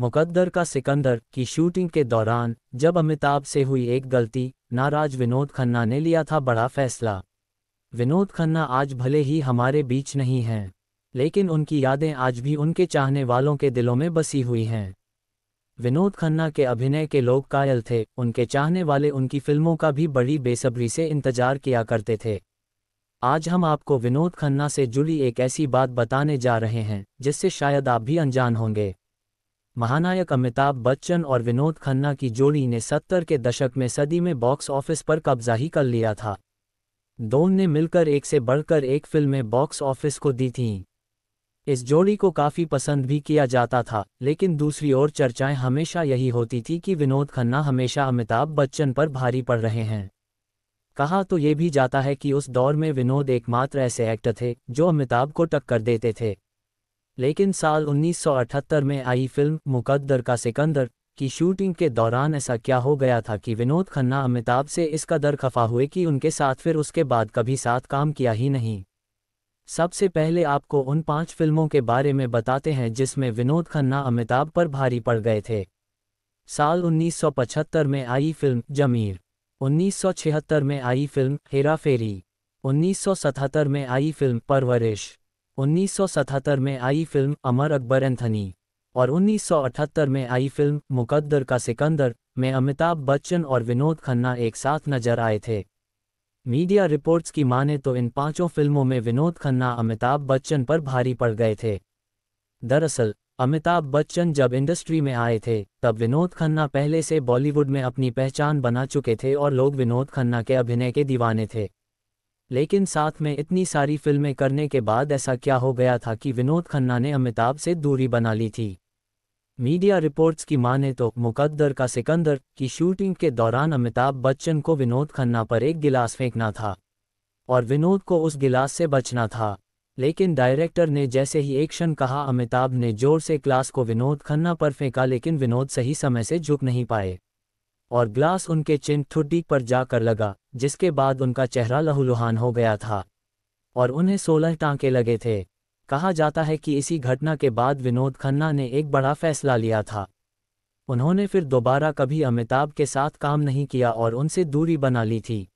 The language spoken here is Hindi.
मुकद्दर का सिकंदर की शूटिंग के दौरान जब अमिताभ से हुई एक गलती नाराज विनोद खन्ना ने लिया था बड़ा फैसला विनोद खन्ना आज भले ही हमारे बीच नहीं हैं लेकिन उनकी यादें आज भी उनके चाहने वालों के दिलों में बसी हुई हैं विनोद खन्ना के अभिनय के लोग कायल थे उनके चाहने वाले उनकी फिल्मों का भी बड़ी बेसब्री से इंतजार किया करते थे आज हम आपको विनोद खन्ना से जुड़ी एक ऐसी बात बताने जा रहे हैं जिससे शायद आप भी अनजान होंगे महानायक अमिताभ बच्चन और विनोद खन्ना की जोड़ी ने सत्तर के दशक में सदी में बॉक्स ऑफिस पर कब्जा ही कर लिया था दोन ने मिलकर एक से बढ़कर एक फिल्में बॉक्स ऑफिस को दी थीं इस जोड़ी को काफ़ी पसंद भी किया जाता था लेकिन दूसरी ओर चर्चाएं हमेशा यही होती थी कि विनोद खन्ना हमेशा अमिताभ बच्चन पर भारी पड़ रहे हैं कहा तो ये भी जाता है कि उस दौर में विनोद एकमात्र ऐसे एक्टर थे जो अमिताभ को टक्कर देते थे लेकिन साल 1978 में आई फिल्म मुकद्दर का सिकंदर की शूटिंग के दौरान ऐसा क्या हो गया था कि विनोद खन्ना अमिताभ से इस कदर खफा हुए कि उनके साथ फिर उसके बाद कभी साथ काम किया ही नहीं सबसे पहले आपको उन पांच फिल्मों के बारे में बताते हैं जिसमें विनोद खन्ना अमिताभ पर भारी पड़ गए थे साल 1975 में आई फिल्म जमीर 1976 में आई फिल्म हेरा फेरी 1977 में आई फिल्म परवरिश 1977 में आई फिल्म अमर अकबर एंथनी और 1978 में आई फिल्म मुकद्दर का सिकंदर में अमिताभ बच्चन और विनोद खन्ना एक साथ नजर आए थे मीडिया रिपोर्ट्स की माने तो इन पांचों फिल्मों में विनोद खन्ना अमिताभ बच्चन पर भारी पड़ गए थे दरअसल अमिताभ बच्चन जब इंडस्ट्री में आए थे तब विनोद खन्ना पहले से बॉलीवुड में अपनी पहचान बना चुके थे और लोग विनोद खन्ना के अभिनय के दीवाने थे लेकिन साथ में इतनी सारी फिल्में करने के बाद ऐसा क्या हो गया था कि विनोद खन्ना ने अमिताभ से दूरी बना ली थी मीडिया रिपोर्ट्स की माने तो मुकद्दर का सिकंदर की शूटिंग के दौरान अमिताभ बच्चन को विनोद खन्ना पर एक गिलास फेंकना था और विनोद को उस गिलास से बचना था लेकिन डायरेक्टर ने जैसे ही एक्शन कहा अमिताभ ने जोर से क्लास को विनोद खन्ना पर फेंका लेकिन विनोद सही समय से झुक नहीं पाए और ग्लास उनके चिन ठुड्डी पर जाकर लगा जिसके बाद उनका चेहरा लहूलुहान हो गया था और उन्हें सोलह टांके लगे थे कहा जाता है कि इसी घटना के बाद विनोद खन्ना ने एक बड़ा फैसला लिया था उन्होंने फिर दोबारा कभी अमिताभ के साथ काम नहीं किया और उनसे दूरी बना ली थी